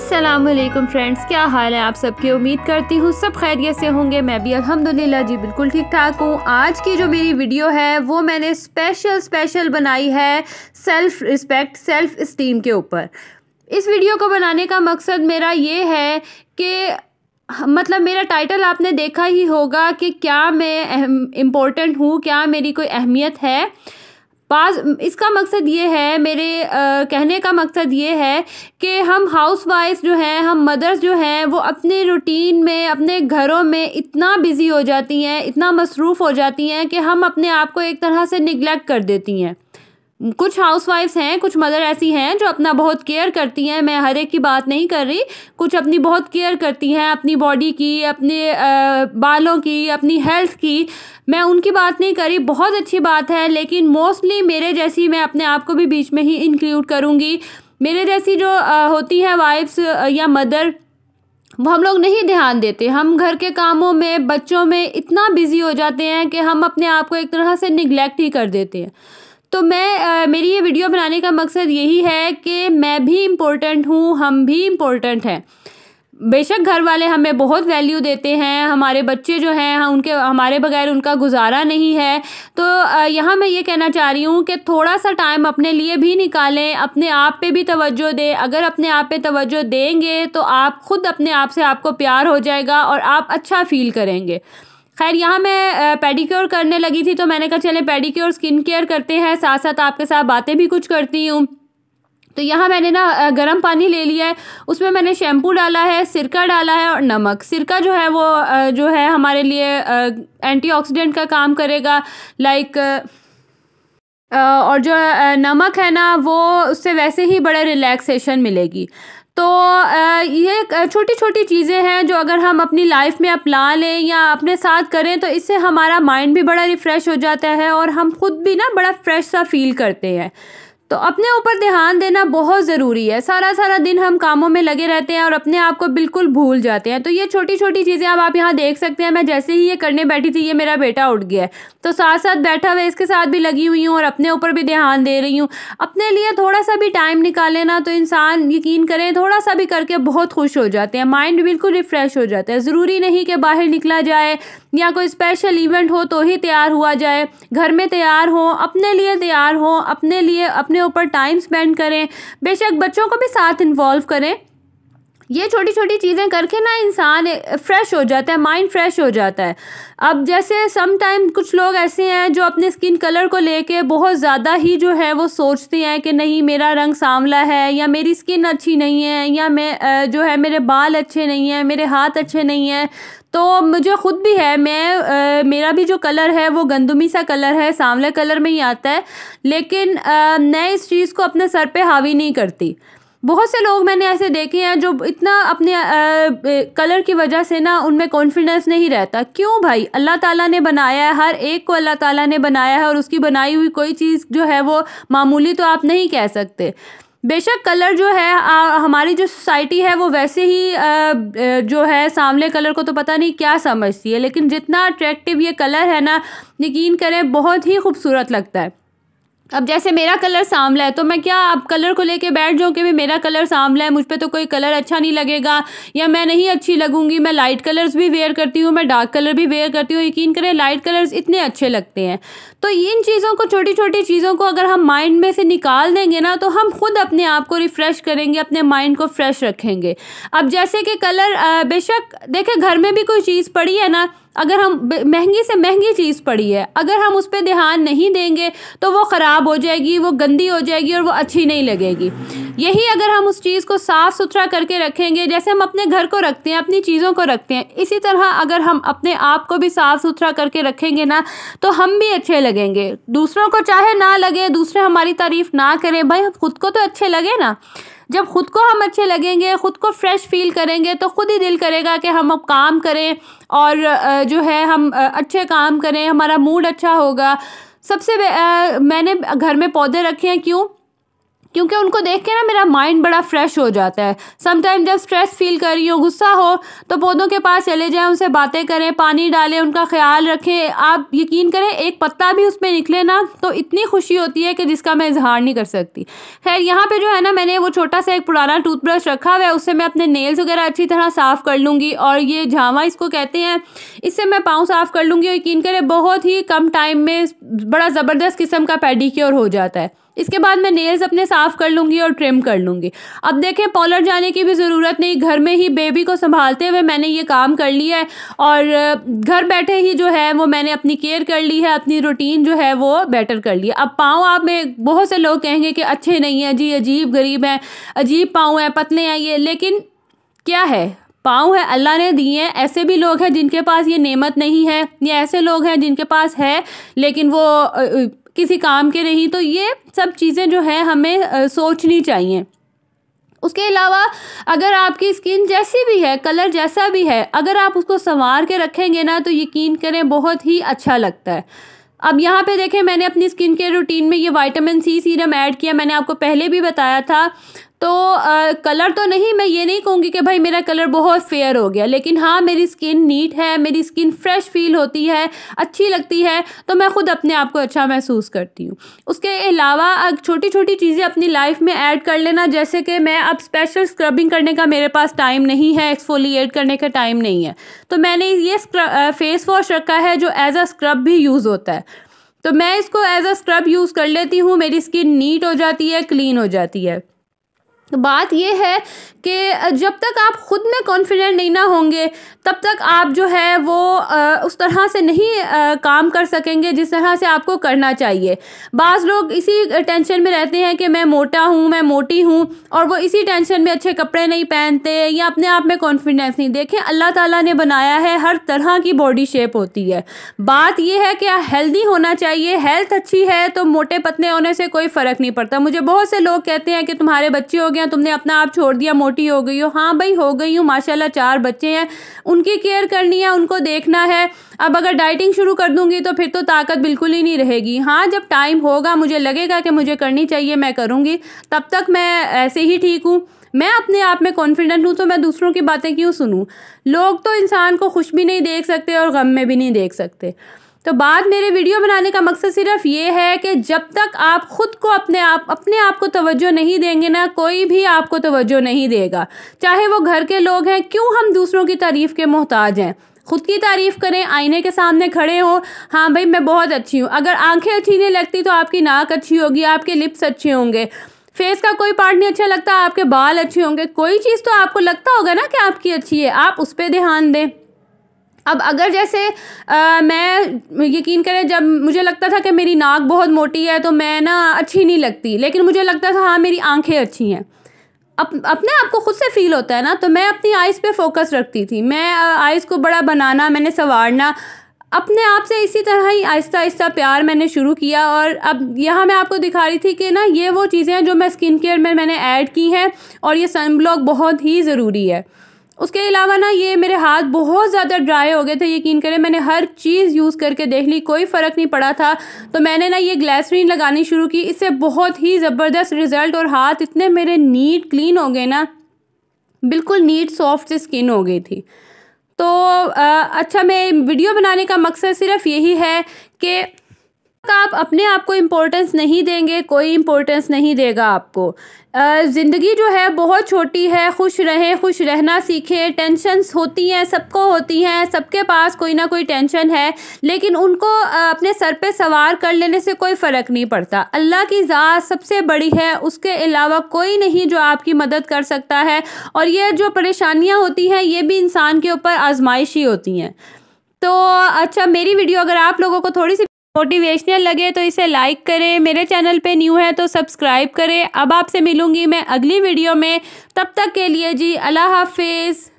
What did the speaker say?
Aslam friends क्या हाल है आप सबकी उम्मीद करती हूँ सब खैरियत से होंगे मैं भी अल्हम्दुलिल्लाह जी बिल्कुल ठीक ठाक हूँ आज की जो मेरी वीडियो है वो मैंने स्पेशल स्पेशल बनाई है सेल्फ़ रिस्पेक्ट सेल्फ़ इस्टीम के ऊपर इस वीडियो को बनाने का मकसद मेरा ये है कि मतलब मेरा टाइटल आपने देखा ही होगा कि क्या मैं इम्पोर्टेंट हूँ क्या मेरी कोई अहमियत है पास इसका मकसद ये है मेरे आ, कहने का मकसद ये है कि हम हाउस वाइफ जो हैं हम मदर्स जो हैं वो अपने रूटीन में अपने घरों में इतना बिज़ी हो जाती हैं इतना मसरूफ़ हो जाती हैं कि हम अपने आप को एक तरह से निगलेक्ट कर देती हैं कुछ हाउसवाइफ्स हैं कुछ मदर ऐसी हैं जो अपना बहुत केयर करती हैं मैं हर एक की बात नहीं कर रही कुछ अपनी बहुत केयर करती हैं अपनी बॉडी की अपने बालों की अपनी हेल्थ की मैं उनकी बात नहीं करी बहुत अच्छी बात है लेकिन मोस्टली मेरे जैसी मैं अपने आप को भी बीच में ही इंक्लूड करूँगी मेरे जैसी जो होती हैं वाइफ्स या मदर वो हम लोग नहीं ध्यान देते हम घर के कामों में बच्चों में इतना बिज़ी हो जाते हैं कि हम अपने आप को एक तरह से निगलेक्ट ही कर देते हैं तो मैं आ, मेरी ये वीडियो बनाने का मकसद यही है कि मैं भी इम्पोर्टेंट हूँ हम भी इम्पोर्टेंट हैं बेशक घर वाले हमें बहुत वैल्यू देते हैं हमारे बच्चे जो हैं हम हाँ, उनके हमारे बगैर उनका गुजारा नहीं है तो यहाँ मैं ये कहना चाह रही हूँ कि थोड़ा सा टाइम अपने लिए भी निकालें अपने आप पे भी तवज्जो दें अगर अपने आप पे तवज्जो देंगे तो आप ख़ुद अपने आप से आपको प्यार हो जाएगा और आप अच्छा फ़ील करेंगे खैर यहाँ मैं पेडिक्योर करने लगी थी तो मैंने कहा चले पेडिक्योर स्किन केयर करते हैं साथ साथ आपके साथ बातें भी कुछ करती हूँ तो यहाँ मैंने ना गर्म पानी ले लिया है उसमें मैंने शैम्पू डाला है सिरका डाला है और नमक सिरका जो है वो जो है हमारे लिए एंटीऑक्सीडेंट का काम करेगा लाइक और जो नमक है ना वो उससे वैसे ही बड़ा रिलैक्सेशन मिलेगी तो ये छोटी छोटी चीज़ें हैं जो अगर हम अपनी लाइफ में अपना लें या अपने साथ करें तो इससे हमारा माइंड भी बड़ा रिफ़्रेश हो जाता है और हम खुद भी ना बड़ा फ्रेश सा फील करते हैं तो अपने ऊपर ध्यान देना बहुत ज़रूरी है सारा सारा दिन हम कामों में लगे रहते हैं और अपने आप को बिल्कुल भूल जाते हैं तो ये छोटी छोटी चीज़ें अब आप यहाँ देख सकते हैं मैं जैसे ही ये करने बैठी थी ये मेरा बेटा उठ गया है तो साथ साथ बैठा हुआ इसके साथ भी लगी हुई हूँ और अपने ऊपर भी ध्यान दे रही हूँ अपने लिए थोड़ा सा भी टाइम निकालें ना तो इंसान यकीन करें थोड़ा सा भी करके बहुत खुश हो जाते हैं माइंड बिल्कुल रिफ़्रेश हो जाता है ज़रूरी नहीं कि बाहर निकला जाए या कोई स्पेशल इवेंट हो तो ही तैयार हुआ जाए घर में तैयार हो अपने लिए तैयार हो अपने लिए अपने अपने ऊपर टाइम स्पेंड करें बेशक बच्चों को भी साथ इन्वॉल्व करें ये छोटी छोटी चीज़ें करके ना इंसान फ्रेश हो जाता है माइंड फ्रेश हो जाता है अब जैसे सम टाइम कुछ लोग ऐसे हैं जो अपने स्किन कलर को लेके बहुत ज़्यादा ही जो है वो सोचते हैं कि नहीं मेरा रंग सांवला है या मेरी स्किन अच्छी नहीं है या मैं जो है मेरे बाल अच्छे नहीं हैं मेरे हाथ अच्छे नहीं हैं तो मुझे ख़ुद भी है मैं आ, मेरा भी जो कलर है वो गंदुमी सा कलर है सांवले कलर में ही आता है लेकिन आ, मैं इस चीज़ को अपने सर पे हावी नहीं करती बहुत से लोग मैंने ऐसे देखे हैं जो इतना अपने आ, कलर की वजह से ना उनमें कॉन्फिडेंस नहीं रहता क्यों भाई अल्लाह ताला ने बनाया है हर एक को अल्लाह ताला ने बनाया है और उसकी बनाई हुई कोई चीज़ जो है वो मामूली तो आप नहीं कह सकते बेशक कलर जो है आ, हमारी जो सोसाइटी है वो वैसे ही आ, जो है सामने कलर को तो पता नहीं क्या समझती है लेकिन जितना अट्रैक्टिव ये कलर है ना यकीन करें बहुत ही खूबसूरत लगता है अब जैसे मेरा कलर सांवला है तो मैं क्या आप कलर को लेके बैठ जाऊँ कि भाई मेरा कलर सांवला है मुझ पर तो कोई कलर अच्छा नहीं लगेगा या मैं नहीं अच्छी लगूंगी मैं लाइट कलर्स भी वेयर करती हूँ मैं डार्क कलर भी वेयर करती हूँ यकीन करें लाइट कलर्स इतने अच्छे लगते हैं तो इन चीज़ों को छोटी छोटी चीज़ों को अगर हम माइंड में से निकाल देंगे ना तो हम खुद अपने आप को रिफ़्रेश करेंगे अपने माइंड को फ्रेश रखेंगे अब जैसे कि कलर बेशक देखें घर में भी कोई चीज़ पड़ी है ना अगर हम महंगी से महंगी चीज़ पड़ी है अगर हम उस पर ध्यान नहीं देंगे तो वो ख़राब हो जाएगी वो गंदी हो जाएगी और वो अच्छी नहीं लगेगी यही अगर हम उस चीज़ को साफ़ सुथरा करके रखेंगे जैसे हम अपने घर को रखते हैं अपनी चीज़ों को रखते हैं इसी तरह अगर हम अपने आप को भी साफ़ सुथरा करके रखेंगे ना तो हम भी अच्छे लगेंगे दूसरों को चाहे ना लगे दूसरे हमारी तारीफ़ ना करें भाई खुद को तो अच्छे लगे ना जब ख़ुद को हम अच्छे लगेंगे ख़ुद को फ्रेश फील करेंगे तो ख़ुद ही दिल करेगा कि हम अब काम करें और जो है हम अच्छे काम करें हमारा मूड अच्छा होगा सबसे मैंने घर में पौधे रखे हैं क्यों क्योंकि उनको देख के ना मेरा माइंड बड़ा फ्रेश हो जाता है समटाइम जब स्ट्रेस फील कर रही हो गुस्सा हो तो पौधों के पास चले जाएं उनसे बातें करें पानी डालें उनका ख्याल रखें आप यकीन करें एक पत्ता भी उसमें निकले ना तो इतनी खुशी होती है कि जिसका मैं इजहार नहीं कर सकती खैर यहाँ पर जो है ना मैंने वो छोटा सा एक पुराना टूथब्रश रखा हुआ है उससे मैं अपने नेल्स वगैरह अच्छी तरह साफ़ कर लूँगी और ये झावा इसको कहते हैं इससे मैं पाँव साफ़ कर लूँगी और यकीन करें बहुत ही कम टाइम में बड़ा ज़बरदस्त किस्म का पेडिक्योर हो जाता है इसके बाद मैं नेल्स अपने साफ़ कर लूँगी और ट्रिम कर लूँगी अब देखें पॉलर जाने की भी ज़रूरत नहीं घर में ही बेबी को संभालते हुए मैंने ये काम कर लिया है और घर बैठे ही जो है वो मैंने अपनी केयर कर ली है अपनी रूटीन जो है वो बेटर कर लिया अब पाँव आप में बहुत से लोग कहेंगे कि अच्छे नहीं हैं जी अजीब गरीब हैं अजीब पाँव हैं पतले हैं ये लेकिन क्या है पाँव है अल्लाह ने दिए हैं ऐसे भी लोग हैं जिनके पास ये नेमत नहीं है ये ऐसे लोग हैं जिनके पास है लेकिन वो किसी काम के नहीं तो ये सब चीज़ें जो है हमें सोचनी चाहिए उसके अलावा अगर आपकी स्किन जैसी भी है कलर जैसा भी है अगर आप उसको संवार के रखेंगे ना तो यकीन करें बहुत ही अच्छा लगता है अब यहाँ पे देखें मैंने अपनी स्किन केयर रूटीन में ये वाइटामिन सी सीरम ऐड किया मैंने आपको पहले भी बताया था तो आ, कलर तो नहीं मैं ये नहीं कहूँगी कि भाई मेरा कलर बहुत फेयर हो गया लेकिन हाँ मेरी स्किन नीट है मेरी स्किन फ्रेश फील होती है अच्छी लगती है तो मैं ख़ुद अपने आप को अच्छा महसूस करती हूँ उसके अलावा छोटी छोटी चीज़ें अपनी लाइफ में ऐड कर लेना जैसे कि मैं अब स्पेशल स्क्रबिंग करने का मेरे पास टाइम नहीं है एक्सफोलिएट करने का टाइम नहीं है तो मैंने ये फेस वॉश रखा है जो एज अ स्क्रब भी यूज़ होता है तो मैं इसको एज अ स्क्रब यूज़ कर लेती हूँ मेरी स्किन नीट हो जाती है क्लीन हो जाती है बात यह है कि जब तक आप ख़ुद में कॉन्फिडेंट नहीं ना होंगे तब तक आप जो है वो उस तरह से नहीं काम कर सकेंगे जिस तरह से आपको करना चाहिए बाज़ लोग इसी टेंशन में रहते हैं कि मैं मोटा हूँ मैं मोटी हूँ और वो इसी टेंशन में अच्छे कपड़े नहीं पहनते या अपने आप में कॉन्फिडेंस नहीं देखें अल्लाह ताला ने बनाया है हर तरह की बॉडी शेप होती है बात यह है कि हेल्दी होना चाहिए हेल्थ अच्छी है तो मोटे पतने होने से कोई फ़र्क नहीं पड़ता मुझे बहुत से लोग कहते हैं कि तुम्हारे बच्चे हो गए गया तुमने अपना आप छोड़ दिया मोटी हो गई हो हाँ भाई हो गई हूँ माशाल्लाह चार बच्चे हैं उनकी केयर करनी है उनको देखना है अब अगर डाइटिंग शुरू कर दूंगी तो फिर तो ताकत बिल्कुल ही नहीं रहेगी हाँ जब टाइम होगा मुझे लगेगा कि मुझे करनी चाहिए मैं करूँगी तब तक मैं ऐसे ही ठीक हूँ मैं अपने आप में कॉन्फिडेंट हूँ तो मैं दूसरों की बातें क्यों सुनूँ लोग तो इंसान को खुश भी नहीं देख सकते और गम में भी नहीं देख सकते तो बाद मेरे वीडियो बनाने का मकसद सिर्फ ये है कि जब तक आप ख़ुद को अपने आप अपने आप को तवज्जो नहीं देंगे ना कोई भी आपको तवज्जो नहीं देगा चाहे वो घर के लोग हैं क्यों हम दूसरों की तारीफ़ के मोहताज हैं खुद की तारीफ करें आईने के सामने खड़े हों हाँ भाई मैं बहुत अच्छी हूँ अगर आंखें अच्छी नहीं लगती तो आपकी नाक अच्छी होगी आपके लिप्स अच्छे होंगे फेस का कोई पार्ट नहीं अच्छा लगता आपके बाल अच्छे होंगे कोई चीज़ तो आपको लगता होगा ना कि आपकी अच्छी है आप उस पर ध्यान दें अब अगर जैसे आ, मैं यकीन करें जब मुझे लगता था कि मेरी नाक बहुत मोटी है तो मैं ना अच्छी नहीं लगती लेकिन मुझे लगता था हाँ मेरी आंखें अच्छी हैं अप, अपने आप को ख़ुद से फील होता है ना तो मैं अपनी आइज़ पे फोकस रखती थी मैं आइज़ को बड़ा बनाना मैंने संवारना अपने आप से इसी तरह ही आहिस्ता आहिस्ता प्यार मैंने शुरू किया और अब यहाँ मैं आपको दिखा रही थी कि ना ये वो चीज़ें हैं जो मैं स्किन केयर में मैंने ऐड की हैं और ये सन ब्लॉक बहुत ही ज़रूरी है उसके अलावा ना ये मेरे हाथ बहुत ज़्यादा ड्राई हो गए थे यकीन करें मैंने हर चीज़ यूज़ करके देख ली कोई फ़र्क नहीं पड़ा था तो मैंने ना ये ग्लैसरीन लगानी शुरू की इससे बहुत ही ज़बरदस्त रिज़ल्ट और हाथ इतने मेरे नीट क्लीन हो गए ना बिल्कुल नीट सॉफ्ट सी स्किन हो गई थी तो आ, अच्छा मैं वीडियो बनाने का मकसद सिर्फ यही है कि आप अपने आप को इम्पोर्टेंस नहीं देंगे कोई इम्पोर्टेंस नहीं देगा आपको ज़िंदगी जो है बहुत छोटी है खुश रहें खुश रहना सीखें टेंशन्स होती हैं सबको होती हैं सबके पास कोई ना कोई टेंशन है लेकिन उनको अपने सर पे सवार कर लेने से कोई फ़र्क नहीं पड़ता अल्लाह की ज़ात सबसे बड़ी है उसके अलावा कोई नहीं जो आपकी मदद कर सकता है और ये जो परेशानियाँ होती हैं ये भी इंसान के ऊपर आजमाइश ही होती हैं तो अच्छा मेरी वीडियो अगर आप लोगों को थोड़ी सी मोटिवेशनल लगे तो इसे लाइक करें मेरे चैनल पे न्यू है तो सब्सक्राइब करें अब आपसे मिलूंगी मैं अगली वीडियो में तब तक के लिए जी अल्लाह हाफिज़